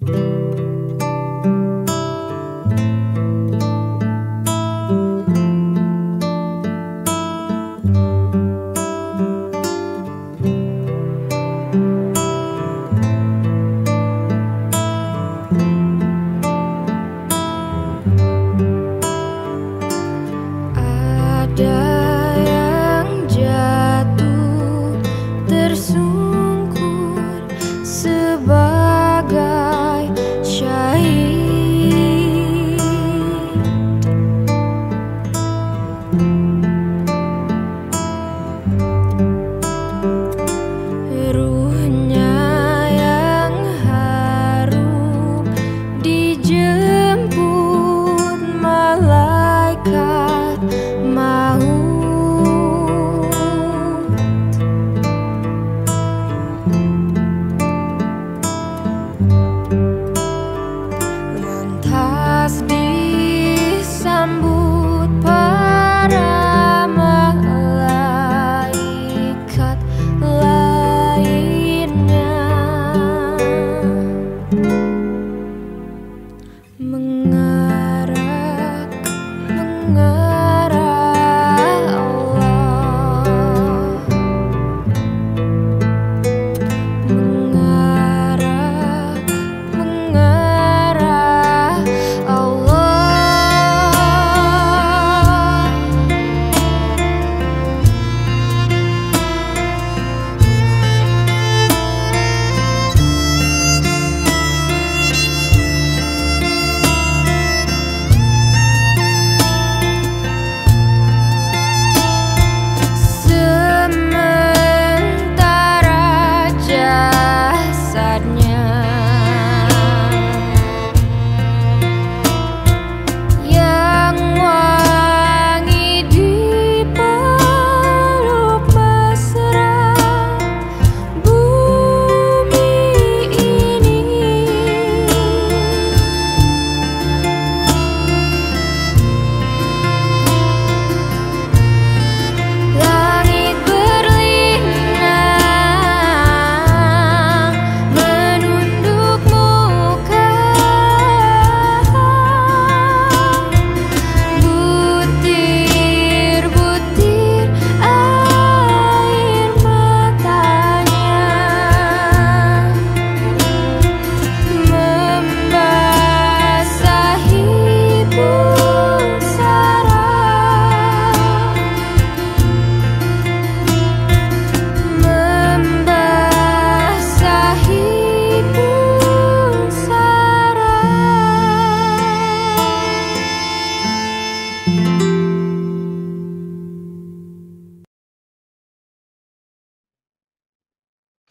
Música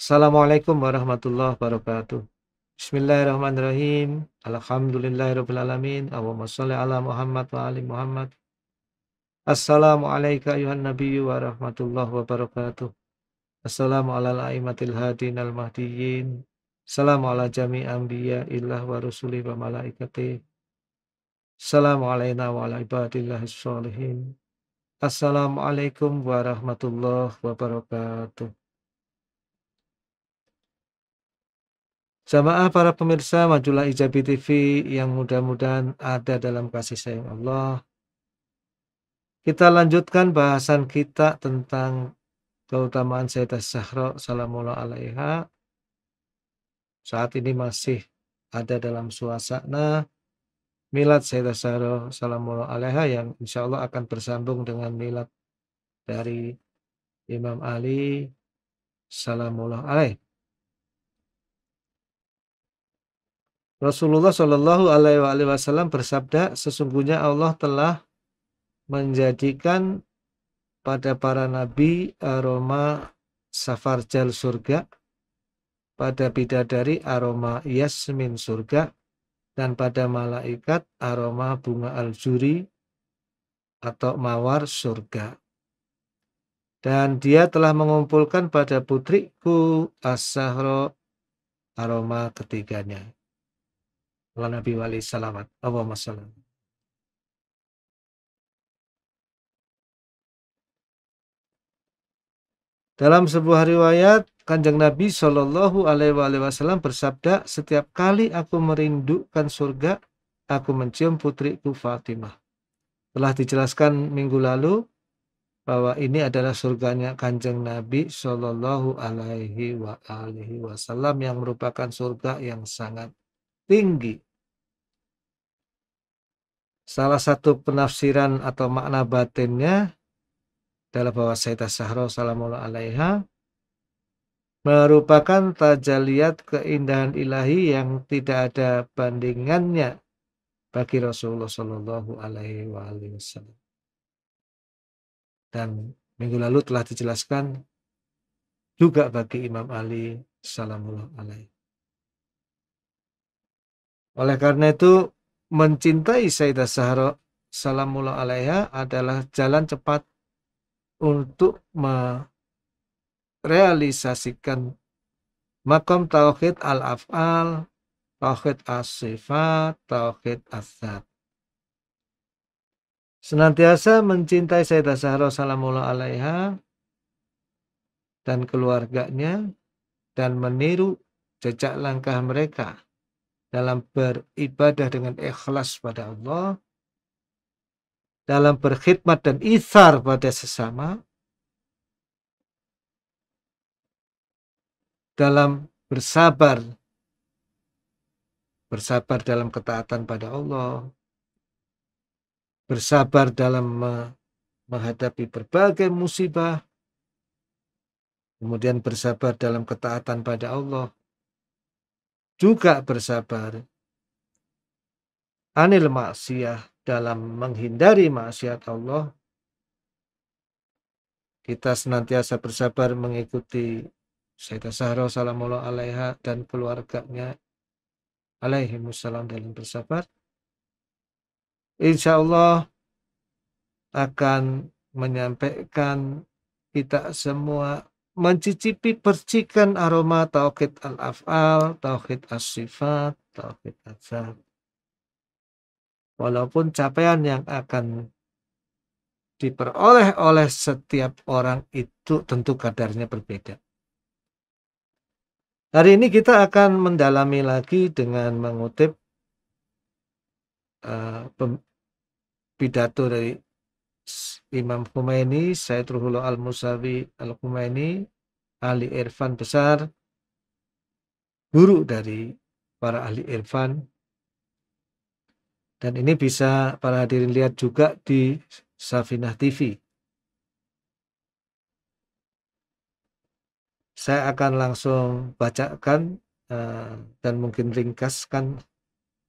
Assalamualaikum warahmatullahi wabarakatuh. Bismillahirrahmanirrahim. Alhamdulillahirrahmanirrahim. Allahumma salli ala Muhammad wa ali Muhammad. Assalamualaikum ayuhan nabiyyu wa rahmatullahi wabarakatuh. Assalamu ala al-aimatil hadin al-mahdiyin. Assalamu ala jami anbiya illah wa rusuli wa malaikati. wa ala ibadillah salihin. Assalamualaikum warahmatullahi wabarakatuh. Jamaah para pemirsa Majulah Ijabi TV yang mudah-mudahan ada dalam kasih sayang Allah. Kita lanjutkan bahasan kita tentang keutamaan Sayyidah Sahra Salamullah Alaiha. Saat ini masih ada dalam suasana milad Sayyidah Sahra Salamullah Alaiha yang insya Allah akan bersambung dengan milad dari Imam Ali Salamullah Alaihi. Rasulullah Shallallahu Alaihi Wasallam bersabda, sesungguhnya Allah telah menjadikan pada para nabi aroma safarjal surga, pada bidadari aroma yasmin surga, dan pada malaikat aroma bunga aljuri atau mawar surga. Dan dia telah mengumpulkan pada putriku asahro aroma ketiganya Ala Nabi wali salawat. Allahumma Dalam sebuah riwayat, Kanjeng Nabi Shallallahu Alaihi Wasallam bersabda, setiap kali aku merindukan surga, aku mencium putriku Fatimah. Telah dijelaskan minggu lalu bahwa ini adalah surganya Kanjeng Nabi Shallallahu Alaihi Wasallam yang merupakan surga yang sangat tinggi. Salah satu penafsiran atau makna batinnya adalah bahwa Sayyidah Sahra Salamullah Alaiha merupakan tajaliat keindahan ilahi yang tidak ada bandingannya bagi Rasulullah Shallallahu Alaihi Wasallam. Dan minggu lalu telah dijelaskan juga bagi Imam Ali Salamullah Alaihi. Oleh karena itu mencintai Sayyidah Zahra Salamullah alaiha adalah jalan cepat untuk merealisasikan makom tauhid al-af'al, tauhid as-sifat, tauhid as-zat. Senantiasa mencintai Sayyidah Zahra Salamullah alaiha dan keluarganya dan meniru jejak langkah mereka dalam beribadah dengan ikhlas pada Allah, dalam berkhidmat dan isar pada sesama, dalam bersabar, bersabar dalam ketaatan pada Allah, bersabar dalam menghadapi berbagai musibah, kemudian bersabar dalam ketaatan pada Allah, juga bersabar anil maksiyah dalam menghindari maksiat Allah kita senantiasa bersabar mengikuti Sayyidah Sahra Salamullah Alaiha dan keluarganya alaihi musallam dalam bersabar insya Allah akan menyampaikan kita semua mencicipi percikan aroma tauhid al-af'al, tauhid as-sifat, tauhid az Walaupun capaian yang akan diperoleh oleh setiap orang itu tentu kadarnya berbeda. Hari ini kita akan mendalami lagi dengan mengutip uh, pidato dari Imam Khomeini, Said Ruhullah Al-Musawi Al-Khomeini, ahli irfan besar, guru dari para ahli irfan. Dan ini bisa para hadirin lihat juga di Safinah TV. Saya akan langsung bacakan eh, dan mungkin ringkaskan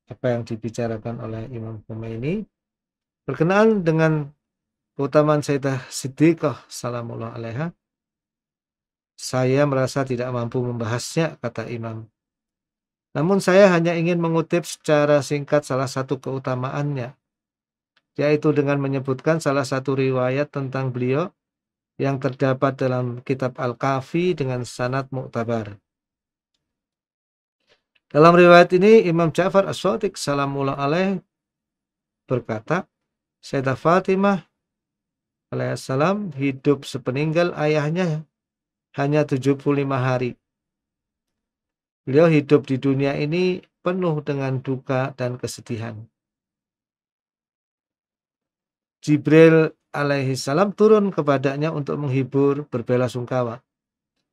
apa yang dibicarakan oleh Imam Khomeini. Berkenaan dengan keutamaan Sayyidah Siddiqah salamullah alaiha saya merasa tidak mampu membahasnya kata Imam namun saya hanya ingin mengutip secara singkat salah satu keutamaannya yaitu dengan menyebutkan salah satu riwayat tentang beliau yang terdapat dalam kitab Al-Kafi dengan sanad muktabar. Dalam riwayat ini Imam Ja'far As-Sadiq salamullah Alaihi, berkata, Sayyidah Fatimah alaihissalam hidup sepeninggal ayahnya hanya 75 hari. Beliau hidup di dunia ini penuh dengan duka dan kesedihan. Jibril alaihissalam turun kepadanya untuk menghibur berbela sungkawa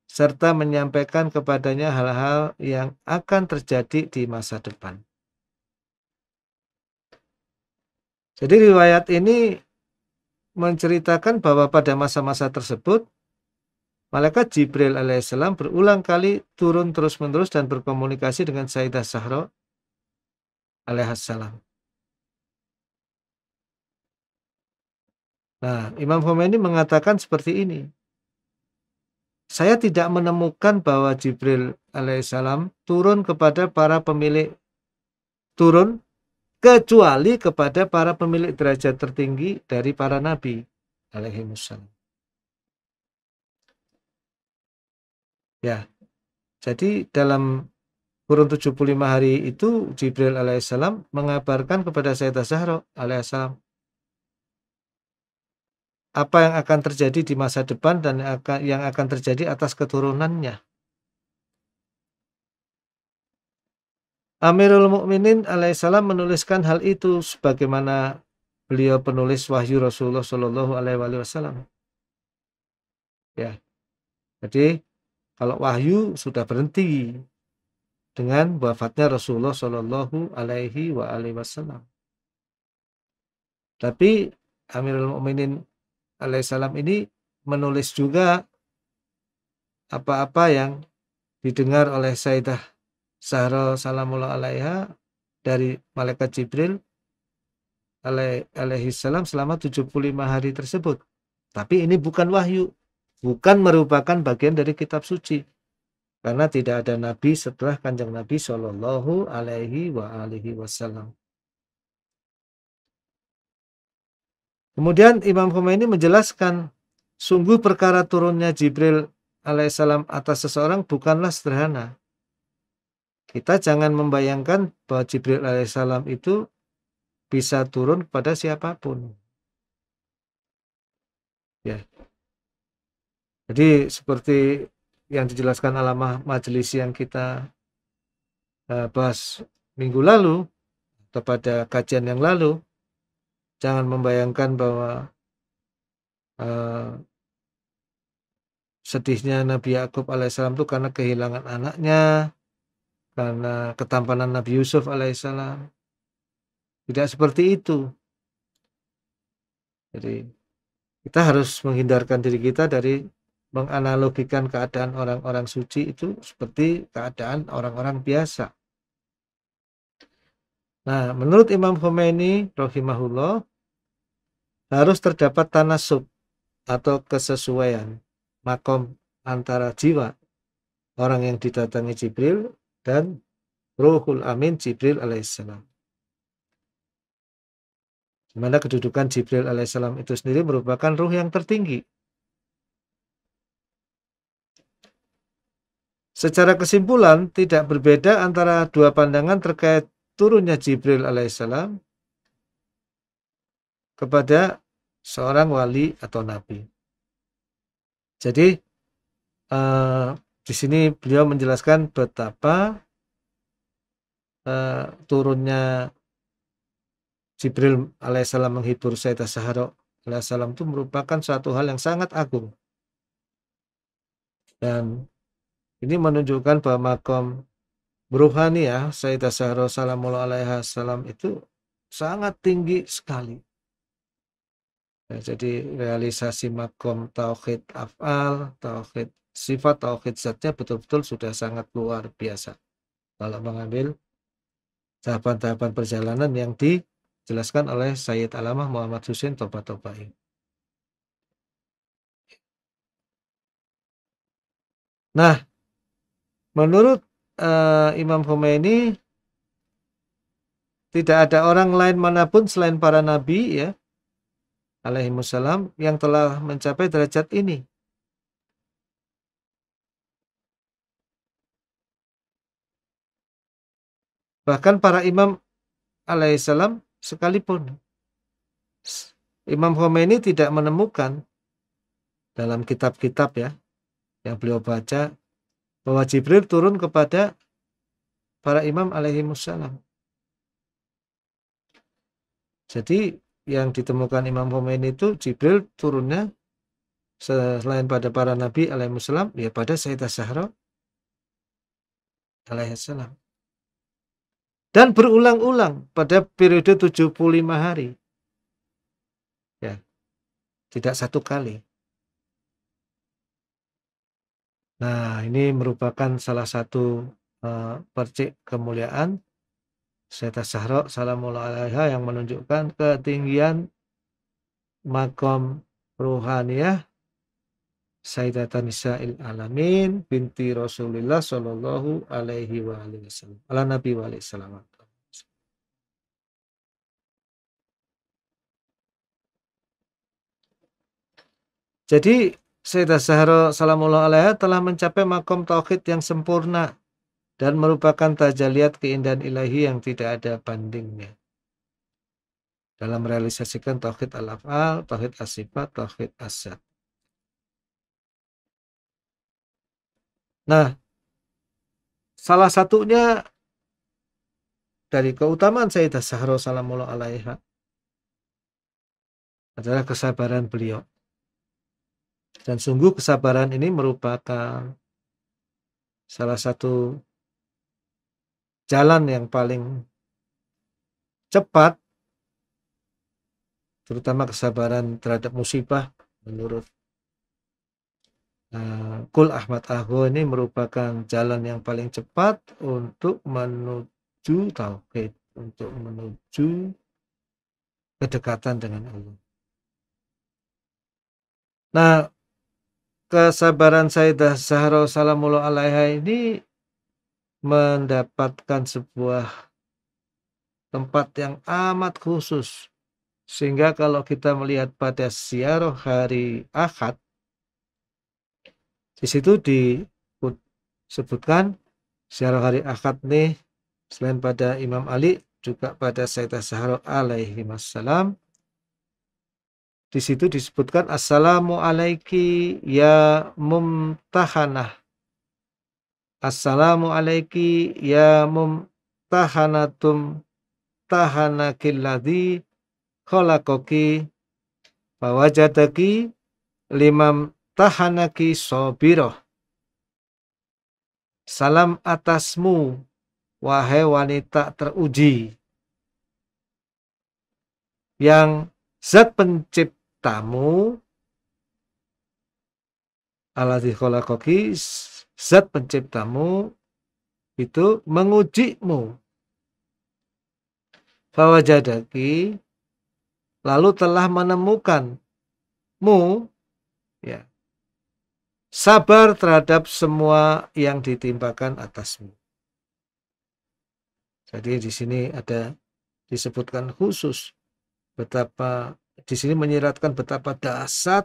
serta menyampaikan kepadanya hal-hal yang akan terjadi di masa depan. Jadi riwayat ini menceritakan bahwa pada masa-masa tersebut Malaikat Jibril alaihissalam berulang kali turun terus-menerus dan berkomunikasi dengan Sayyidah Sahra alaihissalam. Nah, Imam Khomeini mengatakan seperti ini. Saya tidak menemukan bahwa Jibril alaihissalam turun kepada para pemilik turun kecuali kepada para pemilik derajat tertinggi dari para nabi alaihi wasallam. Ya. Jadi dalam kurun 75 hari itu Jibril alaihissalam mengabarkan kepada Sayyidah Zahra alaihissalam apa yang akan terjadi di masa depan dan yang akan terjadi atas keturunannya. Amirul Mukminin alaihissalam menuliskan hal itu sebagaimana beliau penulis wahyu Rasulullah Shallallahu alaihi wasallam. Ya. Jadi kalau wahyu sudah berhenti dengan wafatnya Rasulullah Shallallahu alaihi wa alaihi wasallam. Tapi Amirul Mukminin alaihissalam ini menulis juga apa-apa yang didengar oleh Sayyidah Zahra salamullah alaiha dari malaikat Jibril alaihi salam selama 75 hari tersebut. Tapi ini bukan wahyu, bukan merupakan bagian dari kitab suci. Karena tidak ada nabi setelah kanjeng Nabi sallallahu alaihi wa alihi wasallam. Kemudian Imam Khomeini menjelaskan, sungguh perkara turunnya Jibril alaihissalam atas seseorang bukanlah sederhana. Kita jangan membayangkan bahwa Jibril alaihissalam itu bisa turun kepada siapapun. Ya. Jadi seperti yang dijelaskan alamah majelis yang kita eh, bahas minggu lalu atau pada kajian yang lalu, jangan membayangkan bahwa uh, sedihnya Nabi Yakub alaihissalam itu karena kehilangan anaknya, karena ketampanan Nabi Yusuf alaihissalam. Tidak seperti itu. Jadi kita harus menghindarkan diri kita dari menganalogikan keadaan orang-orang suci itu seperti keadaan orang-orang biasa. Nah, menurut Imam Khomeini rahimahullah harus terdapat tanasub atau kesesuaian makom antara jiwa orang yang didatangi Jibril dan Ruhul Amin Jibril alaihissalam. Di mana kedudukan Jibril alaihissalam itu sendiri merupakan ruh yang tertinggi. Secara kesimpulan, tidak berbeda antara dua pandangan terkait turunnya Jibril alaihissalam kepada seorang wali atau nabi. Jadi, eh, di sini beliau menjelaskan betapa uh, turunnya Jibril alaihissalam menghibur Sayyidah Sahara alaihissalam itu merupakan suatu hal yang sangat agung. Dan ini menunjukkan bahwa makom Bruhani ya Sayyidah Sahara Salamullah alaihissalam itu sangat tinggi sekali. Nah, jadi realisasi makom tauhid afal, tauhid sifat tauhid zatnya betul-betul sudah sangat luar biasa. Kalau mengambil tahapan-tahapan perjalanan yang dijelaskan oleh Sayyid Alamah Muhammad Husin Toba ini. Nah, menurut uh, Imam Khomeini tidak ada orang lain manapun selain para nabi ya alaihi yang telah mencapai derajat ini Bahkan para imam alaihissalam sekalipun. Imam Khomeini tidak menemukan dalam kitab-kitab ya yang beliau baca bahwa Jibril turun kepada para imam alaihi Jadi yang ditemukan Imam Khomeini itu Jibril turunnya selain pada para nabi alaihi wassalam ya pada Sayyidah Zahra alaihi dan berulang-ulang pada periode 75 hari. Ya. Tidak satu kali. Nah, ini merupakan salah satu uh, percik kemuliaan Syeta Sahra Salamullah yang menunjukkan ketinggian makom ruhaniyah Sayyidatan Nisa'il Alamin binti Rasulullah Shallallahu alaihi wa alihi wasallam. Ala Nabi wa alaihi salam. Jadi Sayyidah Zahra Salamullah alaiha telah mencapai makom tauhid yang sempurna dan merupakan tajaliat keindahan ilahi yang tidak ada bandingnya. Dalam merealisasikan tauhid al-af'al, tauhid as-sifat, tauhid as-zat. Nah, salah satunya dari keutamaan Sayyidah Sahro Salamullah alaiha adalah kesabaran beliau. Dan sungguh kesabaran ini merupakan salah satu jalan yang paling cepat terutama kesabaran terhadap musibah menurut Kul eh, Ahmad Ahu ini merupakan jalan yang paling cepat untuk menuju tauhid, untuk menuju kedekatan dengan Allah. Nah, kesabaran Sayyidah Zahra Salamullah alaiha ini mendapatkan sebuah tempat yang amat khusus sehingga kalau kita melihat pada siaroh hari Ahad di situ disebutkan Syarah hari akad nih selain pada Imam Ali juga pada Sayyidah Zahra alaihi wassalam. Di situ disebutkan Assalamu alaiki ya mumtahanah. Assalamu alaiki ya mumtahanatum tahanakilladzi khalakoki fawajadaki limam tahanaki sobiroh. Salam atasmu, wahai wanita teruji. Yang zat penciptamu, ala kholakoki, zat penciptamu, itu mengujimu. Fawajadaki, lalu telah menemukan mu, ya, sabar terhadap semua yang ditimpakan atasmu. Jadi di sini ada disebutkan khusus betapa di sini menyiratkan betapa dasar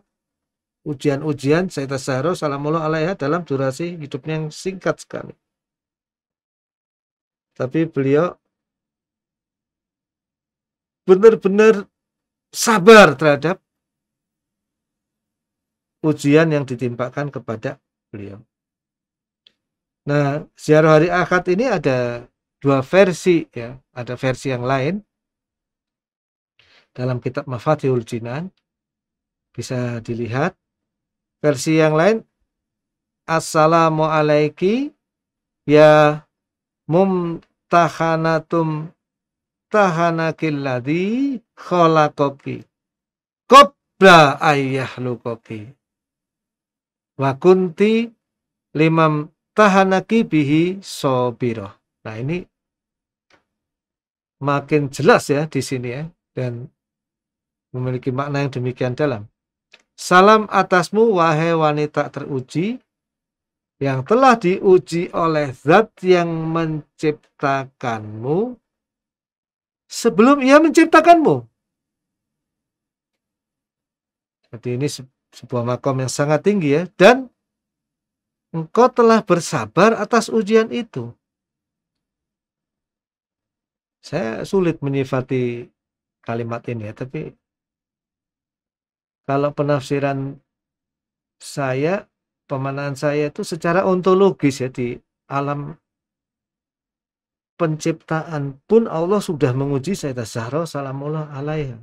ujian-ujian Sayyidina Zahra salamullah alaiha dalam durasi hidupnya yang singkat sekali. Tapi beliau benar-benar sabar terhadap ujian yang ditimpakan kepada beliau. Nah, ziarah hari akad ini ada dua versi ya, ada versi yang lain dalam kitab Mafatihul Jinan bisa dilihat versi yang lain Assalamu alaiki ya mumtahanatum tahanakilladzi khalaqaki qabla ayyahluqaki wa kunti limam tahanaki bihi sobiro. Nah ini makin jelas ya di sini ya dan memiliki makna yang demikian dalam. Salam atasmu wahai wanita teruji yang telah diuji oleh zat yang menciptakanmu sebelum ia menciptakanmu. Jadi ini sebuah makom yang sangat tinggi ya dan engkau telah bersabar atas ujian itu saya sulit menyifati kalimat ini ya tapi kalau penafsiran saya pemanaan saya itu secara ontologis ya di alam penciptaan pun Allah sudah menguji saya Zahra salamullah alaiha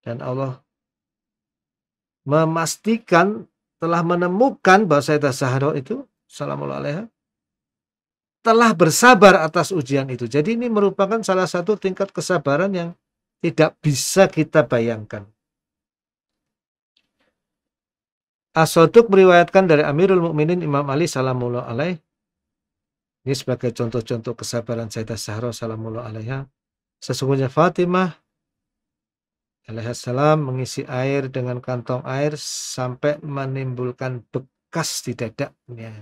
dan Allah memastikan telah menemukan bahwa Sayyidah Zahra itu salamullah alaiha telah bersabar atas ujian itu. Jadi ini merupakan salah satu tingkat kesabaran yang tidak bisa kita bayangkan. Asoduk meriwayatkan dari Amirul Mukminin Imam Ali salamullah alaih. Ini sebagai contoh-contoh kesabaran Sayyidah Zahra salamullah alaiha. Sesungguhnya Fatimah alaihissalam mengisi air dengan kantong air sampai menimbulkan bekas di dadanya.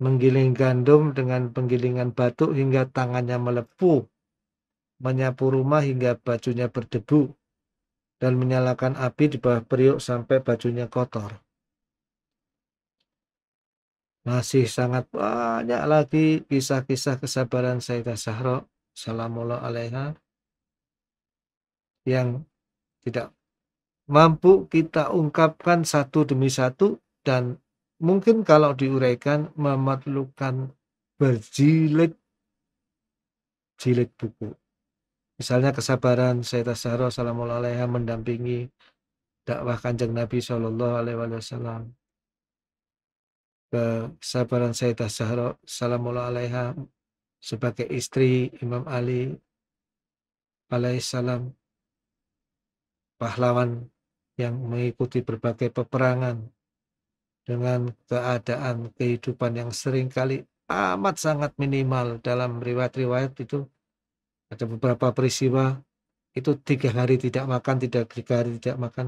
Menggiling gandum dengan penggilingan batu hingga tangannya melepuh. Menyapu rumah hingga bajunya berdebu. Dan menyalakan api di bawah periuk sampai bajunya kotor. Masih sangat banyak lagi kisah-kisah kesabaran Sayyidah Sahra. Assalamualaikum yang tidak mampu kita ungkapkan satu demi satu dan mungkin kalau diuraikan memerlukan berjilid jilid buku. Misalnya kesabaran Sayyidah Tasaro Salamullah mendampingi dakwah kanjeng Nabi Shallallahu Alaihi Wasallam. Kesabaran Sayyidah Asyara Salamullah sebagai istri Imam Ali Alaihissalam pahlawan yang mengikuti berbagai peperangan dengan keadaan kehidupan yang seringkali amat sangat minimal dalam riwayat-riwayat itu ada beberapa peristiwa itu tiga hari tidak makan tidak tiga hari tidak makan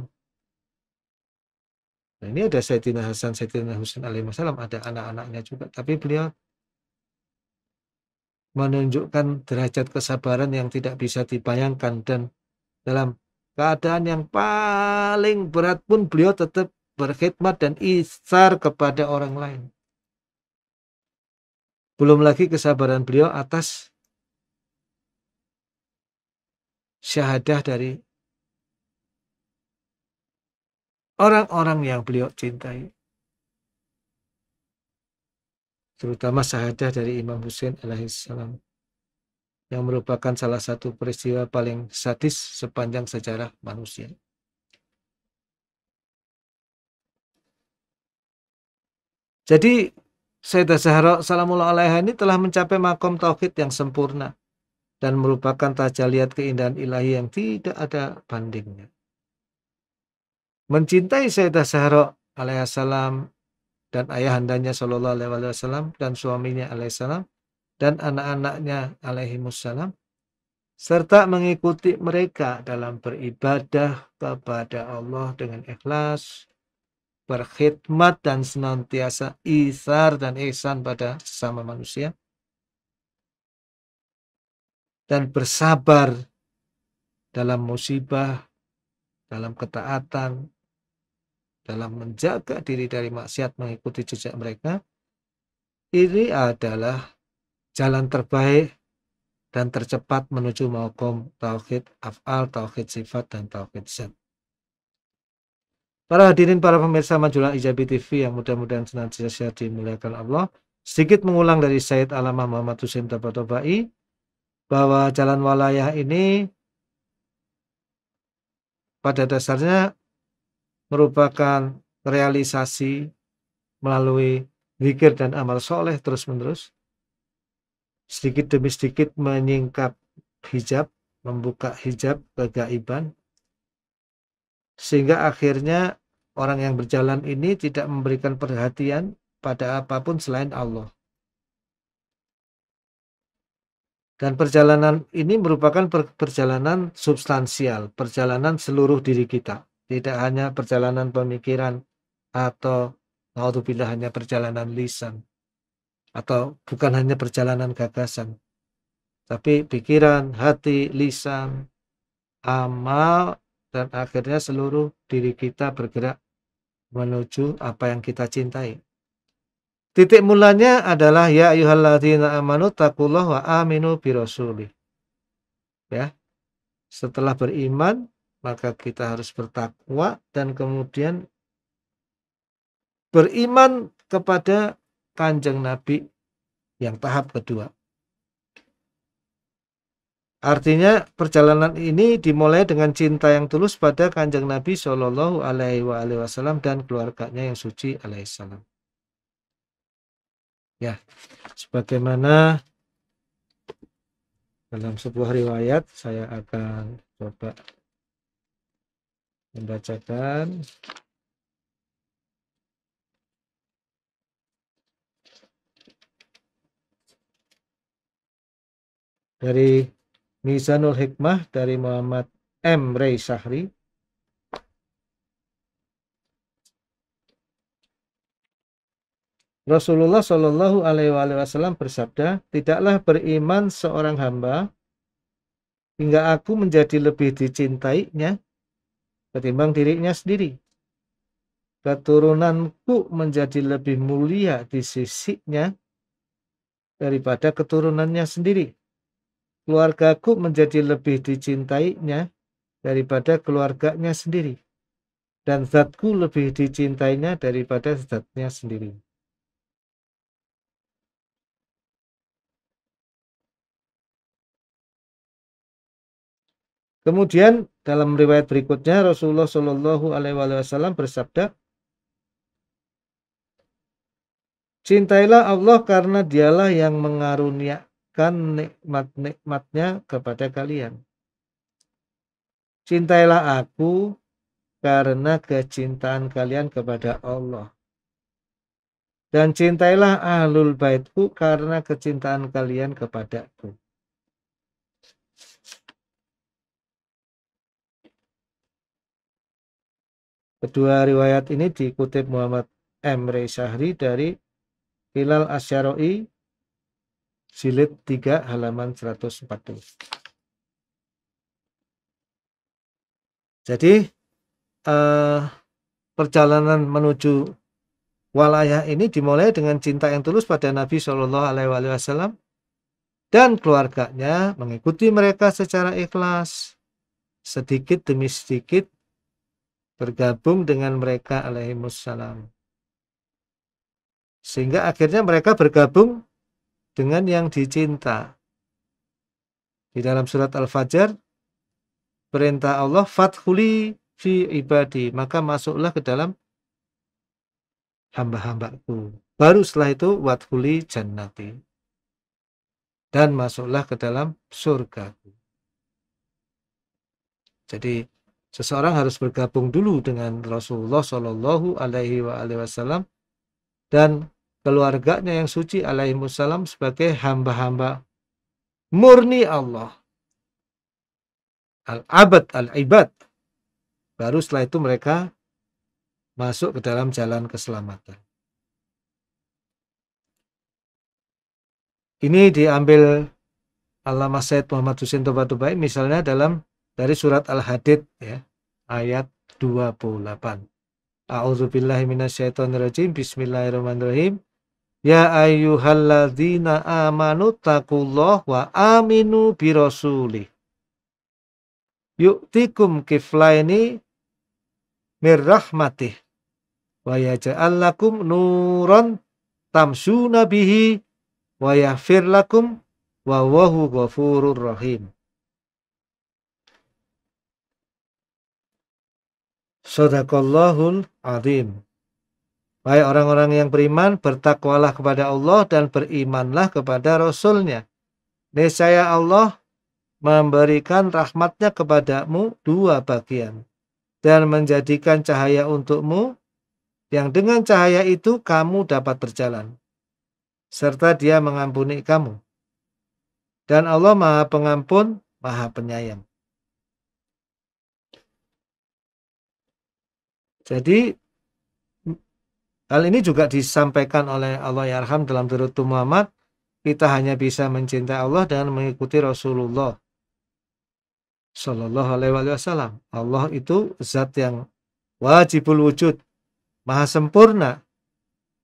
nah, ini ada Sayyidina Hasan Sayyidina Husain alaihi wasallam ada anak-anaknya juga tapi beliau menunjukkan derajat kesabaran yang tidak bisa dibayangkan dan dalam keadaan yang paling berat pun beliau tetap berkhidmat dan isar kepada orang lain. Belum lagi kesabaran beliau atas syahadah dari orang-orang yang beliau cintai. Terutama syahadah dari Imam Hussein alaihissalam yang merupakan salah satu peristiwa paling sadis sepanjang sejarah manusia. Jadi Sayyidah Zahra Salamullah Alaiha ini telah mencapai makom tauhid yang sempurna dan merupakan tajaliat keindahan ilahi yang tidak ada bandingnya. Mencintai Sayyidah Zahra alaihissalam dan ayahandanya Shallallahu alaihi wasallam dan suaminya alaihissalam dan anak-anaknya alaihimussalam serta mengikuti mereka dalam beribadah kepada Allah dengan ikhlas, berkhidmat dan senantiasa isar dan ihsan pada sesama manusia, dan bersabar dalam musibah, dalam ketaatan, dalam menjaga diri dari maksiat mengikuti jejak mereka, ini adalah jalan terbaik dan tercepat menuju makom tauhid afal, tauhid sifat, dan tauhid zat. Para hadirin, para pemirsa majulah Ijabi TV yang mudah-mudahan senantiasa dimuliakan Allah. Sedikit mengulang dari Said Alamah Muhammad Husin Tabatobai bahwa jalan walayah ini pada dasarnya merupakan realisasi melalui zikir dan amal soleh terus-menerus sedikit demi sedikit menyingkap hijab, membuka hijab kegaiban, sehingga akhirnya orang yang berjalan ini tidak memberikan perhatian pada apapun selain Allah. Dan perjalanan ini merupakan perjalanan substansial, perjalanan seluruh diri kita. Tidak hanya perjalanan pemikiran atau naudzubillah hanya perjalanan lisan atau bukan hanya perjalanan gagasan tapi pikiran, hati, lisan, amal dan akhirnya seluruh diri kita bergerak menuju apa yang kita cintai. Titik mulanya adalah ya ayyuhalladzina amanu taqullaha wa aminu birasuli. Ya. Setelah beriman, maka kita harus bertakwa dan kemudian beriman kepada kanjeng Nabi yang tahap kedua. Artinya perjalanan ini dimulai dengan cinta yang tulus pada kanjeng Nabi Shallallahu Alaihi Wasallam dan keluarganya yang suci Alaihissalam. Ya, sebagaimana dalam sebuah riwayat saya akan coba membacakan dari Mizanul Hikmah dari Muhammad M. Ray Sahri. Rasulullah Shallallahu Alaihi Wasallam bersabda, tidaklah beriman seorang hamba hingga aku menjadi lebih dicintainya ketimbang dirinya sendiri. Keturunanku menjadi lebih mulia di sisinya daripada keturunannya sendiri keluargaku menjadi lebih dicintainya daripada keluarganya sendiri. Dan zatku lebih dicintainya daripada zatnya sendiri. Kemudian dalam riwayat berikutnya Rasulullah Shallallahu Alaihi Wasallam bersabda, cintailah Allah karena dialah yang mengaruniakan memberikan nikmat-nikmatnya kepada kalian. Cintailah aku karena kecintaan kalian kepada Allah. Dan cintailah ahlul baitku karena kecintaan kalian kepadaku. Kedua riwayat ini dikutip Muhammad Emre Syahri dari Hilal Asyaroi Silit 3 halaman 140. Jadi eh, perjalanan menuju walayah ini dimulai dengan cinta yang tulus pada Nabi Shallallahu Alaihi Wasallam dan keluarganya mengikuti mereka secara ikhlas sedikit demi sedikit bergabung dengan mereka alaihimussalam sehingga akhirnya mereka bergabung dengan yang dicinta. Di dalam surat Al-Fajr, perintah Allah, Fathuli fi ibadi, maka masuklah ke dalam hamba-hambaku. Baru setelah itu, Wathuli jannati. Dan masuklah ke dalam surga Jadi, seseorang harus bergabung dulu dengan Rasulullah Shallallahu Alaihi Wasallam dan keluarganya yang suci alaihi wasallam sebagai hamba-hamba murni Allah. Al-abad, al-ibad. Baru setelah itu mereka masuk ke dalam jalan keselamatan. Ini diambil Alama Said Muhammad Husin Toba misalnya dalam dari surat Al-Hadid ya, ayat 28. A'udzubillahiminasyaitonirrojim, bismillahirrahmanirrahim. Ya ayyuhalladzina amanu taqullah wa aminu rasulih. Yuktikum kiflaini rahmatih. Wa yaja'al lakum nuran tamsuna bihi wa yaghfir lakum wa wahu ghafurur rahim. Sadaqallahul azim baik orang-orang yang beriman, bertakwalah kepada Allah dan berimanlah kepada Rasulnya. Niscaya Allah memberikan rahmatnya kepadamu dua bagian dan menjadikan cahaya untukmu yang dengan cahaya itu kamu dapat berjalan. Serta dia mengampuni kamu. Dan Allah maha pengampun, maha penyayang. Jadi Hal ini juga disampaikan oleh Allah Yarham ya dalam Durutu Muhammad. Kita hanya bisa mencintai Allah dan mengikuti Rasulullah. Shallallahu alaihi wasallam. Allah itu zat yang wajibul wujud, maha sempurna.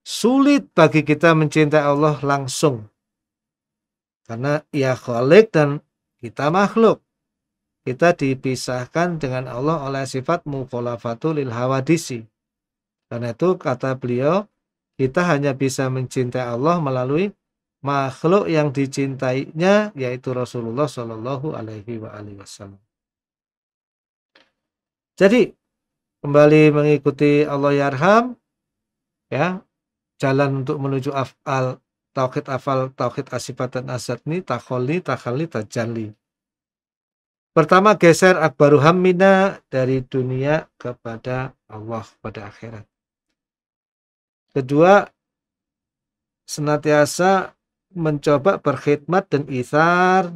Sulit bagi kita mencintai Allah langsung. Karena ia khalik dan kita makhluk. Kita dipisahkan dengan Allah oleh sifat mukhalafatul lil hawadisi karena itu kata beliau, kita hanya bisa mencintai Allah melalui makhluk yang dicintainya yaitu Rasulullah Shallallahu Alaihi Wasallam. Jadi kembali mengikuti Allah Yarham, ya jalan untuk menuju afal tauhid afal tauhid asifat dan ini takholi takhali tajalli. Pertama geser akbaru hammina dari dunia kepada Allah pada akhirat. Kedua, senantiasa mencoba berkhidmat dan isar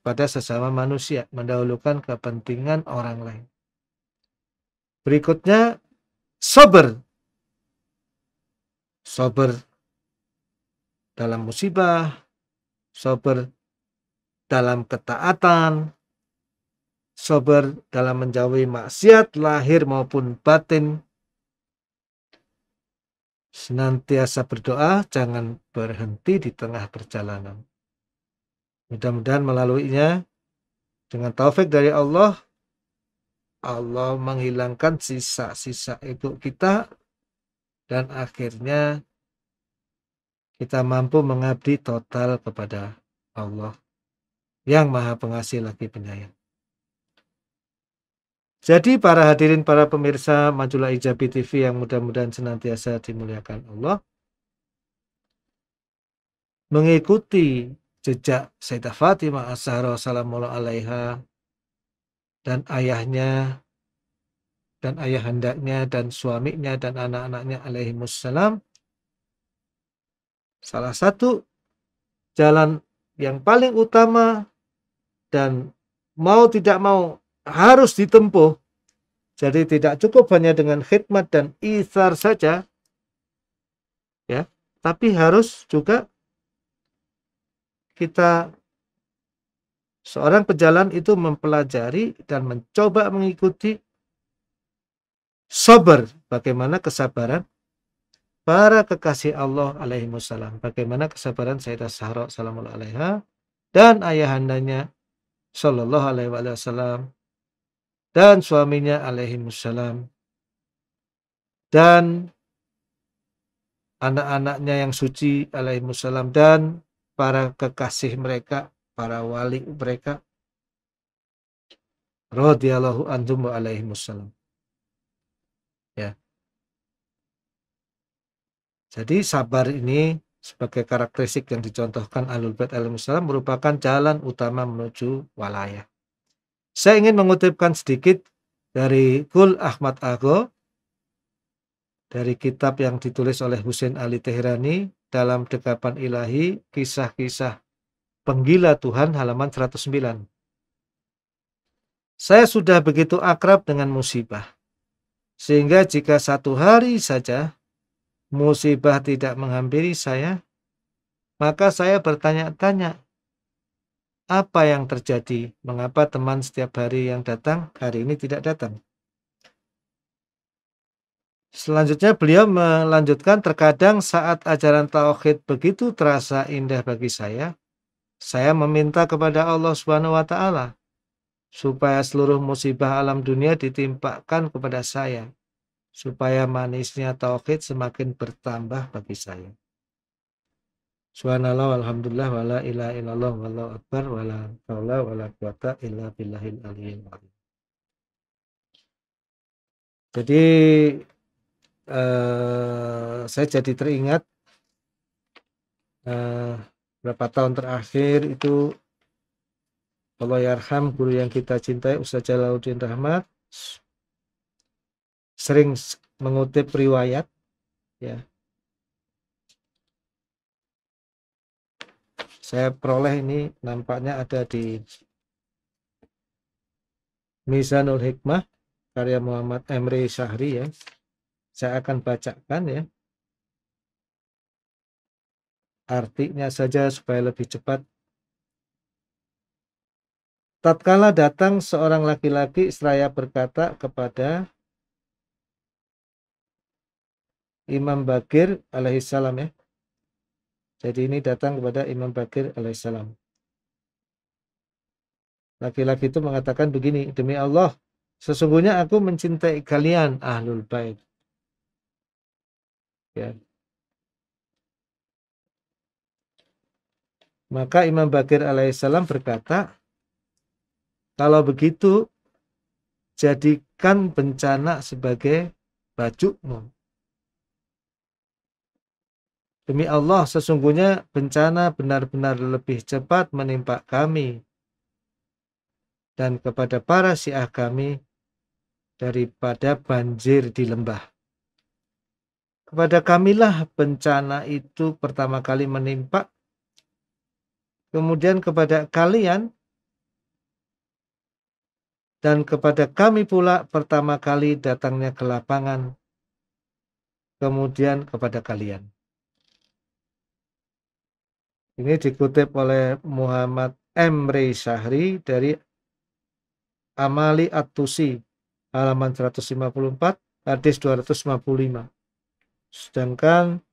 pada sesama manusia, mendahulukan kepentingan orang lain. Berikutnya, sober. Sober dalam musibah, sober dalam ketaatan, sober dalam menjauhi maksiat lahir maupun batin, Senantiasa berdoa, jangan berhenti di tengah perjalanan. Mudah-mudahan melaluinya dengan taufik dari Allah, Allah menghilangkan sisa-sisa ego kita dan akhirnya kita mampu mengabdi total kepada Allah yang maha pengasih lagi penyayang. Jadi para hadirin, para pemirsa Majulah Ijabi TV yang mudah-mudahan senantiasa dimuliakan Allah. Mengikuti jejak Sayyidah Fatimah As-Sahra Salamullah Alaiha dan ayahnya dan ayah hendaknya dan suaminya dan anak-anaknya alaihi salam. Salah satu jalan yang paling utama dan mau tidak mau harus ditempuh. Jadi tidak cukup hanya dengan khidmat dan isar saja. Ya, tapi harus juga kita seorang pejalan itu mempelajari dan mencoba mengikuti sober bagaimana kesabaran para kekasih Allah alaihi wasallam bagaimana kesabaran Sayyidah Sahra salamul alaiha dan ayahandanya sallallahu alaihi wasallam dan suaminya alaihi musallam dan anak-anaknya yang suci alaihi musallam dan para kekasih mereka, para wali mereka radhiyallahu anhum alaihi alaihimussalam. Ya. Jadi sabar ini sebagai karakteristik yang dicontohkan Alul Bait musallam merupakan jalan utama menuju walayah. Saya ingin mengutipkan sedikit dari Kul Ahmad Ago dari kitab yang ditulis oleh Husain Ali Teherani dalam Dekapan Ilahi Kisah-Kisah Penggila Tuhan halaman 109. Saya sudah begitu akrab dengan musibah, sehingga jika satu hari saja musibah tidak menghampiri saya, maka saya bertanya-tanya apa yang terjadi? Mengapa teman setiap hari yang datang hari ini tidak datang? Selanjutnya beliau melanjutkan terkadang saat ajaran tauhid begitu terasa indah bagi saya, saya meminta kepada Allah Subhanahu wa taala supaya seluruh musibah alam dunia ditimpakan kepada saya, supaya manisnya tauhid semakin bertambah bagi saya. Subhanallah walhamdulillah wala ilaha illallah wallahu akbar wala haula wala quwata illa billahil aliyil azim. Jadi eh, saya jadi teringat eh, berapa tahun terakhir itu Allah yarham guru yang kita cintai Ustaz Jalaluddin Rahmat sering mengutip riwayat ya saya peroleh ini nampaknya ada di Mizanul Hikmah karya Muhammad Emre Syahri ya. Saya akan bacakan ya. Artinya saja supaya lebih cepat. Tatkala datang seorang laki-laki seraya berkata kepada Imam Bagir alaihissalam ya. Jadi ini datang kepada Imam Bakir alaihissalam. Laki-laki itu mengatakan begini, demi Allah, sesungguhnya aku mencintai kalian ahlul bait. Ya. Maka Imam Bakir alaihissalam berkata, kalau begitu jadikan bencana sebagai bajumu. Demi Allah, sesungguhnya bencana benar-benar lebih cepat menimpa kami dan kepada para siah kami daripada banjir di lembah. Kepada kamilah bencana itu pertama kali menimpa, kemudian kepada kalian dan kepada kami pula pertama kali datangnya ke lapangan, kemudian kepada kalian. Ini dikutip oleh Muhammad Emre Syahri dari Amali At-Tusi halaman 154 hadis 255. Sedangkan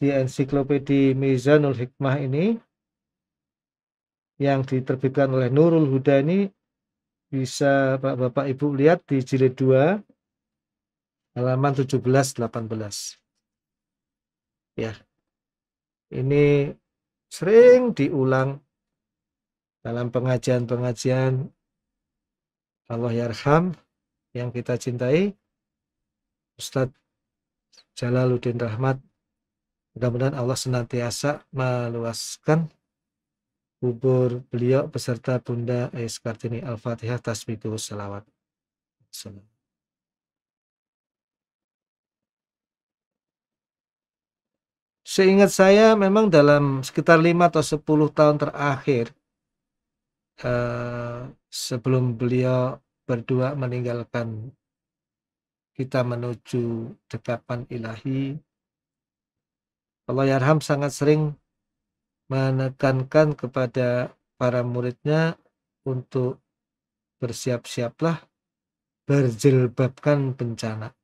di ensiklopedi Mizanul Hikmah ini yang diterbitkan oleh Nurul Huda ini bisa Bapak Ibu lihat di jilid 2 halaman 17 18. Ya. Ini sering diulang dalam pengajian-pengajian Allah Yarham yang kita cintai Ustadz Jalaluddin Rahmat mudah-mudahan Allah senantiasa meluaskan kubur beliau beserta Bunda Ais Kartini Al-Fatihah tasbihus salawat. Salam. Seingat saya memang dalam sekitar 5 atau 10 tahun terakhir uh, sebelum beliau berdua meninggalkan kita menuju dekapan ilahi Allah Yarham sangat sering menekankan kepada para muridnya untuk bersiap-siaplah berjilbabkan bencana.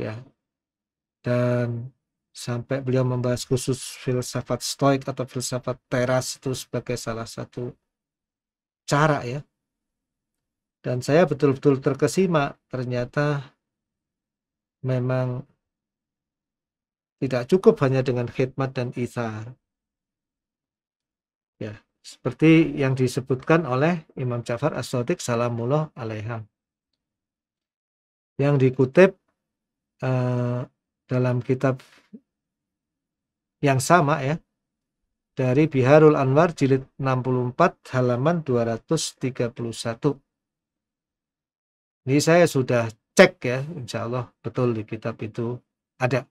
Ya, dan sampai beliau membahas khusus filsafat stoik atau filsafat teras itu sebagai salah satu cara ya dan saya betul-betul terkesima ternyata memang tidak cukup hanya dengan khidmat dan isar ya seperti yang disebutkan oleh Imam Ja'far As-Sadiq salamullah alaiham yang dikutip uh, dalam kitab yang sama ya dari Biharul Anwar jilid 64 halaman 231. Ini saya sudah cek ya, insya Allah betul di kitab itu ada.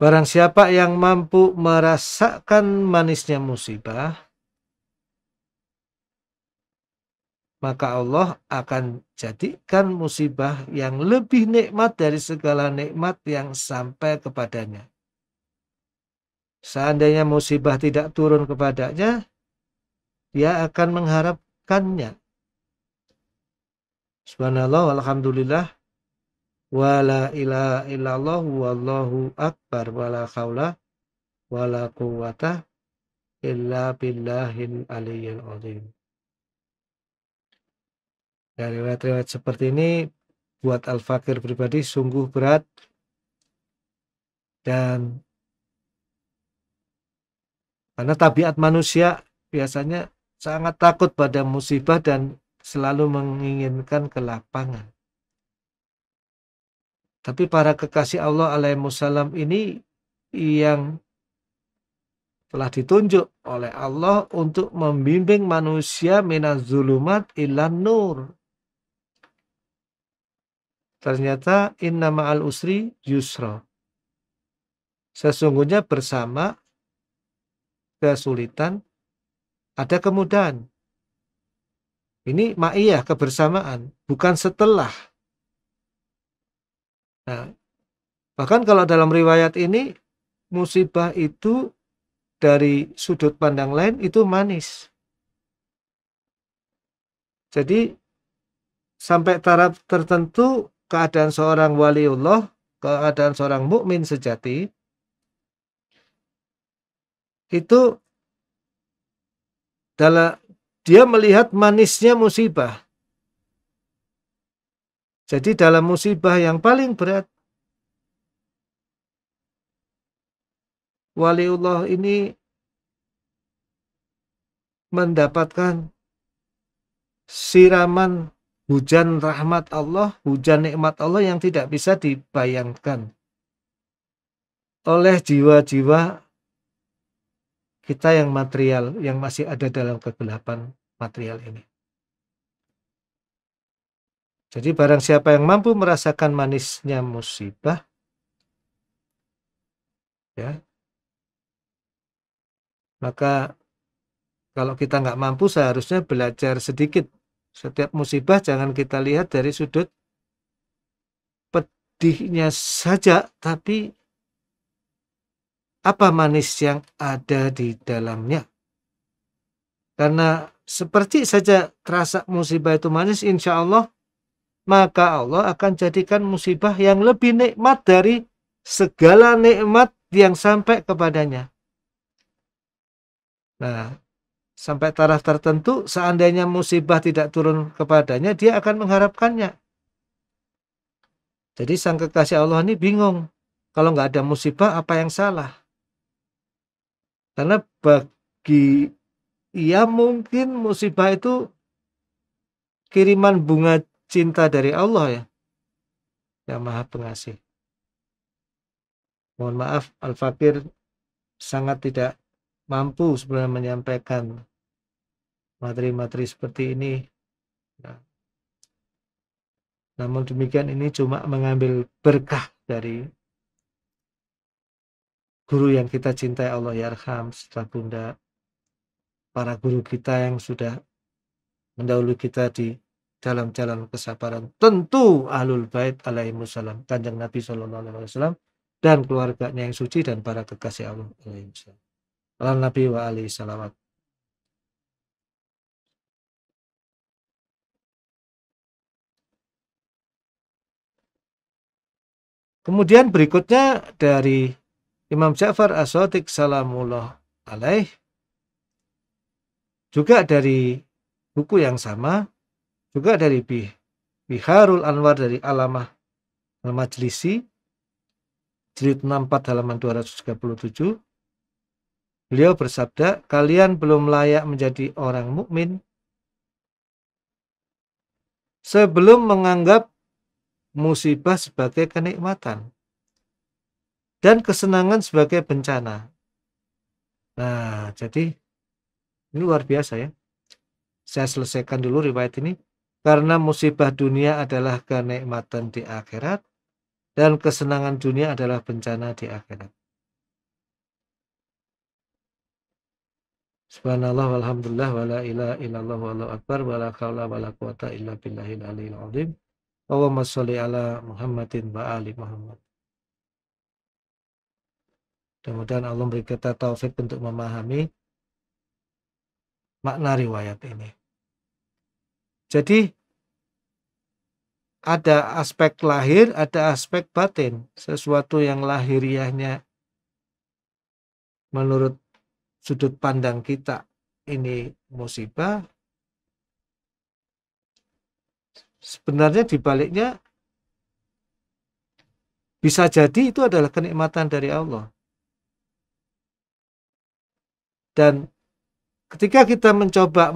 Barang siapa yang mampu merasakan manisnya musibah, maka Allah akan jadikan musibah yang lebih nikmat dari segala nikmat yang sampai kepadanya. Seandainya musibah tidak turun kepadanya, dia akan mengharapkannya. Subhanallah Alhamdulillah, wala ilaha illallah wallahu akbar wala khawla wala quwata illa billahin aliyyil azim. Dari riwayat-riwayat seperti ini buat Al-Fakir pribadi sungguh berat dan karena tabiat manusia biasanya sangat takut pada musibah dan selalu menginginkan kelapangan. Tapi para kekasih Allah alaihi wasallam ini yang telah ditunjuk oleh Allah untuk membimbing manusia minaz zulumat ilan nur Ternyata nama al usri yusra. Sesungguhnya bersama kesulitan ada kemudahan. Ini ma'iyah kebersamaan, bukan setelah. Nah, bahkan kalau dalam riwayat ini musibah itu dari sudut pandang lain itu manis. Jadi sampai taraf tertentu keadaan seorang waliullah, keadaan seorang mukmin sejati itu dalam dia melihat manisnya musibah. Jadi dalam musibah yang paling berat waliullah ini mendapatkan siraman hujan rahmat Allah, hujan nikmat Allah yang tidak bisa dibayangkan oleh jiwa-jiwa kita yang material, yang masih ada dalam kegelapan material ini. Jadi barang siapa yang mampu merasakan manisnya musibah, ya, maka kalau kita nggak mampu seharusnya belajar sedikit setiap musibah jangan kita lihat dari sudut pedihnya saja, tapi apa manis yang ada di dalamnya. Karena seperti saja terasa musibah itu manis, insya Allah, maka Allah akan jadikan musibah yang lebih nikmat dari segala nikmat yang sampai kepadanya. Nah, sampai taraf tertentu seandainya musibah tidak turun kepadanya dia akan mengharapkannya jadi sang kekasih Allah ini bingung kalau nggak ada musibah apa yang salah karena bagi ia mungkin musibah itu kiriman bunga cinta dari Allah ya yang maha pengasih mohon maaf al-fakir sangat tidak mampu sebenarnya menyampaikan materi-materi seperti ini. Nah, namun demikian ini cuma mengambil berkah dari guru yang kita cintai Allah Yarham, ya setelah bunda, para guru kita yang sudah mendahului kita di dalam jalan kesabaran tentu ahlul bait alaihi wasallam kanjeng nabi sallallahu alaihi wasallam dan keluarganya yang suci dan para kekasih Allah alaihi wasallam. Nabi wa alaihi salawat. Kemudian berikutnya dari Imam Ja'far As-Sadiq salamullah alaih juga dari buku yang sama juga dari Bih, Biharul Anwar dari Alamah Al-Majlisi jilid 64 halaman 237 beliau bersabda kalian belum layak menjadi orang mukmin sebelum menganggap musibah sebagai kenikmatan, dan kesenangan sebagai bencana. Nah, jadi ini luar biasa ya. Saya selesaikan dulu riwayat ini. Karena musibah dunia adalah kenikmatan di akhirat dan kesenangan dunia adalah bencana di akhirat. Subhanallah walhamdulillah wala ilaha illallah wallahu akbar wala haula wala quwata illa billahil aliyil azim. Allahumma sholli ala Muhammadin wa ali Muhammad. Mudah-mudahan Allah beri kita taufik untuk memahami makna riwayat ini. Jadi ada aspek lahir, ada aspek batin. Sesuatu yang lahiriahnya menurut sudut pandang kita ini musibah, sebenarnya dibaliknya bisa jadi itu adalah kenikmatan dari Allah. Dan ketika kita mencoba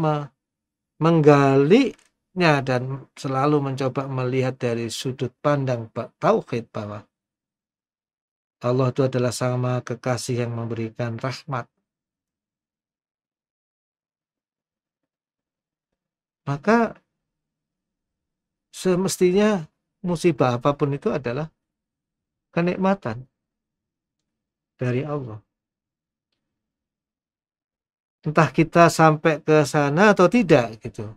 menggalinya dan selalu mencoba melihat dari sudut pandang tauhid bahwa Allah itu adalah sama kekasih yang memberikan rahmat. Maka semestinya musibah apapun itu adalah kenikmatan dari Allah. Entah kita sampai ke sana atau tidak gitu.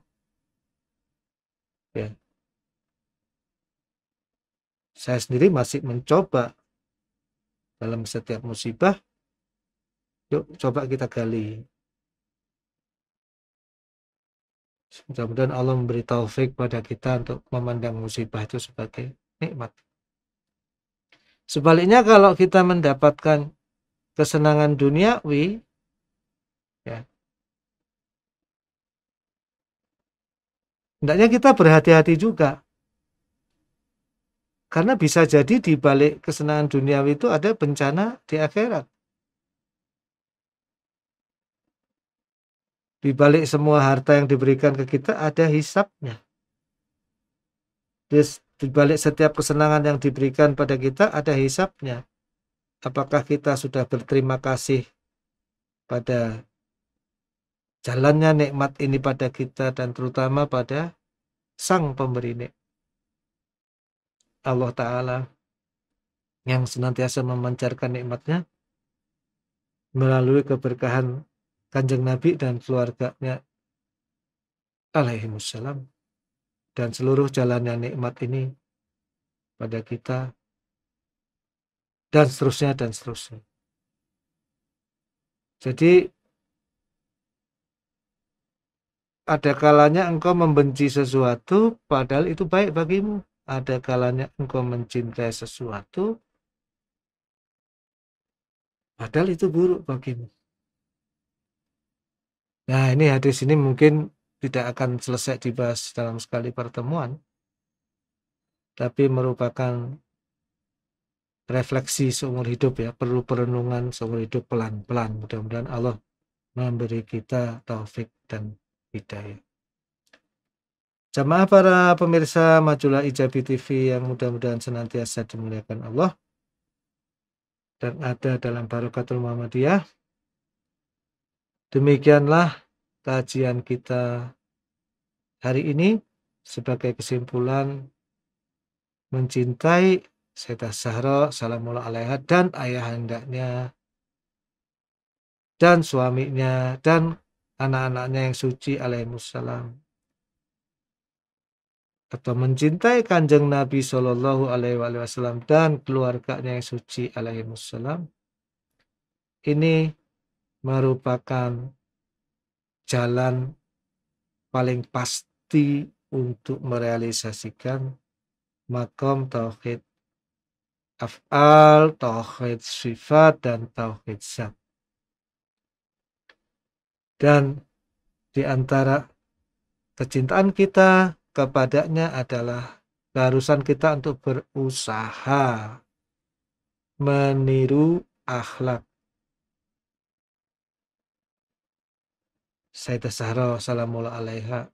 Ya. Saya sendiri masih mencoba dalam setiap musibah. Yuk coba kita gali Mudah-mudahan Allah memberi taufik pada kita untuk memandang musibah itu sebagai nikmat. Sebaliknya kalau kita mendapatkan kesenangan duniawi, ya, hendaknya kita berhati-hati juga. Karena bisa jadi di balik kesenangan duniawi itu ada bencana di akhirat. Di balik semua harta yang diberikan ke kita ada hisapnya. Di balik setiap kesenangan yang diberikan pada kita ada hisapnya. Apakah kita sudah berterima kasih pada jalannya nikmat ini pada kita dan terutama pada sang pemberi nikmat. Allah Ta'ala yang senantiasa memancarkan nikmatnya melalui keberkahan kanjeng Nabi dan keluarganya alaihi alaihimussalam dan seluruh jalan yang nikmat ini pada kita dan seterusnya dan seterusnya. Jadi ada kalanya engkau membenci sesuatu padahal itu baik bagimu. Ada kalanya engkau mencintai sesuatu padahal itu buruk bagimu. Nah, ini hadis ini mungkin tidak akan selesai dibahas dalam sekali pertemuan, tapi merupakan refleksi seumur hidup ya, perlu perenungan seumur hidup pelan-pelan. Mudah-mudahan Allah memberi kita taufik dan hidayah. Jamaah para pemirsa Majulah Ijabi TV yang mudah-mudahan senantiasa dimuliakan Allah dan ada dalam Barokatul Muhammadiyah. Demikianlah kajian kita hari ini sebagai kesimpulan mencintai Sayyidah Zahra salamullah alaiha dan hendaknya dan suaminya dan anak-anaknya yang suci alaihissalam atau mencintai kanjeng Nabi Shallallahu Alaihi Wasallam dan keluarganya yang suci alaihissalam ini merupakan jalan paling pasti untuk merealisasikan makom tauhid af'al, tauhid sifat, dan tauhid zat. Dan di antara kecintaan kita kepadanya adalah keharusan kita untuk berusaha meniru akhlak Sayyidah Sahra Salamullah alaiha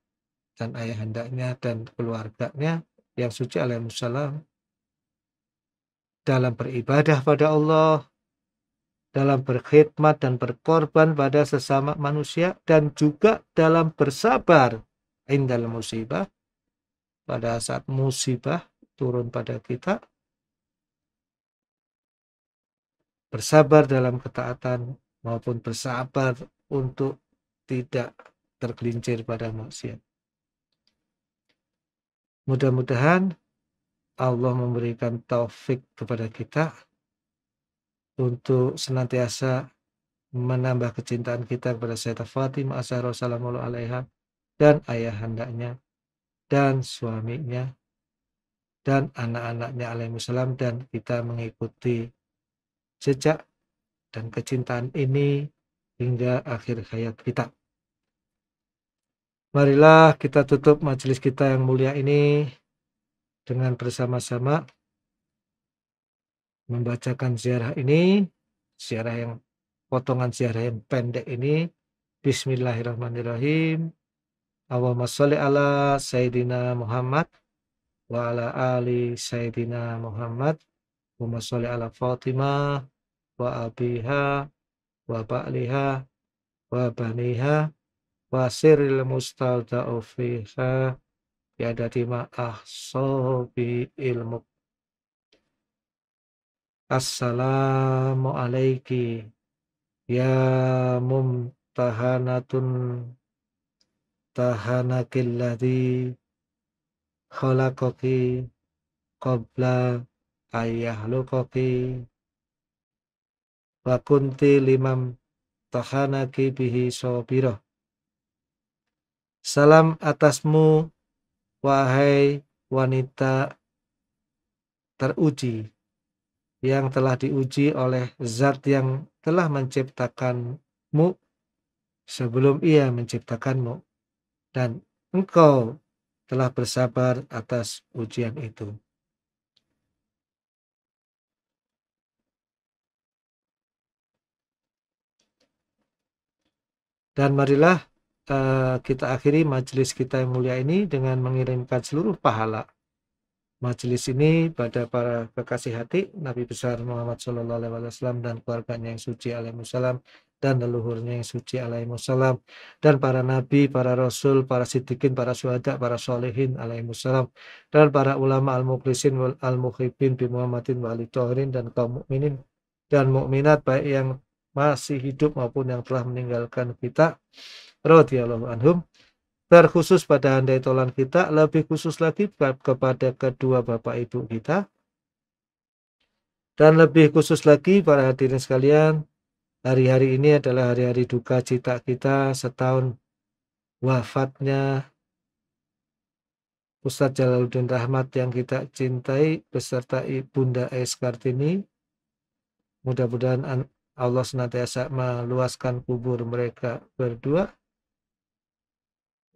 dan hendaknya dan keluarganya yang suci alaihissalam dalam beribadah pada Allah dalam berkhidmat dan berkorban pada sesama manusia dan juga dalam bersabar indal musibah pada saat musibah turun pada kita bersabar dalam ketaatan maupun bersabar untuk tidak tergelincir pada maksiat. Mudah-mudahan Allah memberikan taufik kepada kita untuk senantiasa menambah kecintaan kita kepada Sayyidah Fatimah Salamullah alaiha dan ayahandanya dan suaminya dan anak-anaknya alaihissalam dan kita mengikuti jejak dan kecintaan ini hingga akhir hayat kita. Marilah kita tutup majelis kita yang mulia ini dengan bersama-sama membacakan ziarah ini, ziarah yang potongan ziarah yang pendek ini. Bismillahirrahmanirrahim. Allahumma sholli ala Sayyidina Muhammad wa ala ali Sayyidina Muhammad. Allahumma sholli ala Fatimah wa abiha wa ba'liha wa baniha wa siril mustalda'u fiha biadadi ma ahsahu bi ilmu. Assalamu alaiki ya mumtahanatun tahanakilladhi khalaqaki qabla ayyahlukaki wa kunti limam tahanaki bihi sobiro. Salam atasmu, wahai wanita teruji yang telah diuji oleh zat yang telah menciptakanmu sebelum ia menciptakanmu dan engkau telah bersabar atas ujian itu. Dan marilah uh, kita akhiri majelis kita yang mulia ini dengan mengirimkan seluruh pahala majelis ini pada para kekasih hati Nabi besar Muhammad Shallallahu Alaihi Wasallam dan keluarganya yang suci alaihi alaihissalam dan leluhurnya yang suci alaihi alaihissalam dan para nabi, para rasul, para siddiqin, para Suhada, para solehin alaihi alaihissalam dan para ulama al-mukhlisin al-mukhibin bi Muhammadin dan kaum mukminin dan mukminat baik yang masih hidup maupun yang telah meninggalkan kita radhiyallahu anhum terkhusus pada handai tolan kita lebih khusus lagi kepada kedua bapak ibu kita dan lebih khusus lagi para hadirin sekalian hari-hari ini adalah hari-hari duka cita kita setahun wafatnya Ustaz Jalaluddin Rahmat yang kita cintai beserta ibunda Es Kartini. Mudah-mudahan Allah senantiasa meluaskan kubur mereka berdua.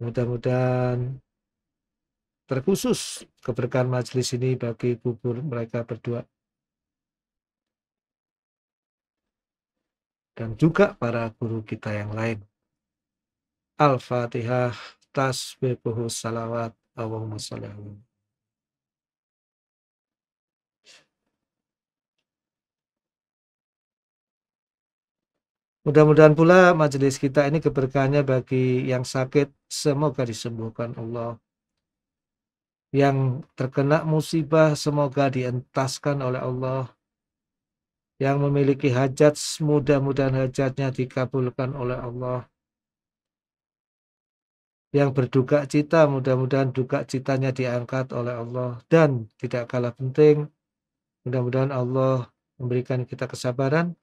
Mudah-mudahan terkhusus keberkahan majelis ini bagi kubur mereka berdua. Dan juga para guru kita yang lain. Al-Fatihah, Tasbih, tasbihuhu salawat, Allahumma Salamu. Mudah-mudahan pula majelis kita ini keberkahannya bagi yang sakit, semoga disembuhkan Allah. Yang terkena musibah, semoga dientaskan oleh Allah. Yang memiliki hajat, mudah-mudahan hajatnya dikabulkan oleh Allah. Yang berduka cita, mudah-mudahan duka citanya diangkat oleh Allah. Dan tidak kalah penting, mudah-mudahan Allah memberikan kita kesabaran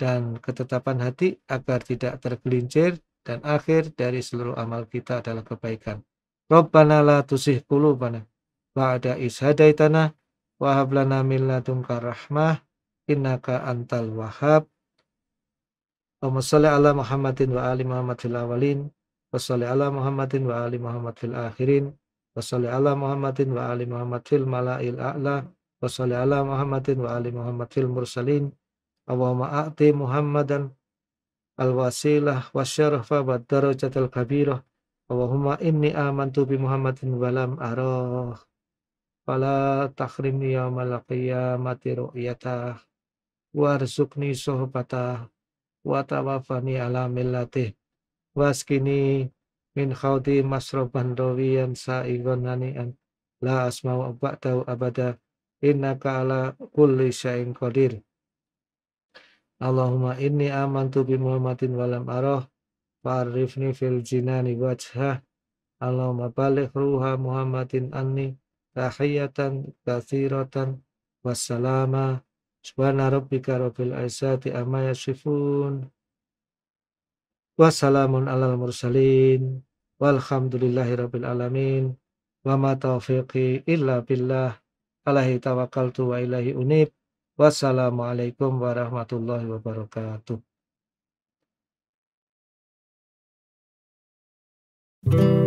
dan ketetapan hati agar tidak tergelincir dan akhir dari seluruh amal kita adalah kebaikan. Rabbana la tusih qulubana ba'da is hadaitana wa hab lana min ladunka rahmah innaka antal wahhab. Allahumma shalli ala Muhammadin wa ali Muhammad fil awalin wa shalli ala Muhammadin wa ali Muhammad fil akhirin wa shalli ala Muhammadin wa ali Muhammad fil mala'il a'la wa shalli ala Muhammadin wa ali Muhammad fil mursalin Allahumma a'ti Muhammadan al-wasilah wa syarafa wa darajatal kabirah Allahumma inni amantu bi Muhammadin walam arah Fala takhrimni matiro qiyamati wa Warzuqni sohbatah Wa tawafani ala millatih Waskini min khawdi masroban rawiyan sa'igon hani'an La asma'u ba'dahu abada Innaka ala kulli syai'in qadir Allahumma inni amantu bi Muhammadin walam aroh farifni fil jinani wajhah Allahumma balik ruha Muhammadin anni tahiyatan kathiratan wassalama subhana rabbika rabbil aizati amma yasifun wassalamun alal mursalin walhamdulillahi rabbil alamin wa ma taufiqi illa billah alahi tawakkaltu wa ilahi unib Wassalamualaikum warahmatullahi wabarakatuh. thank you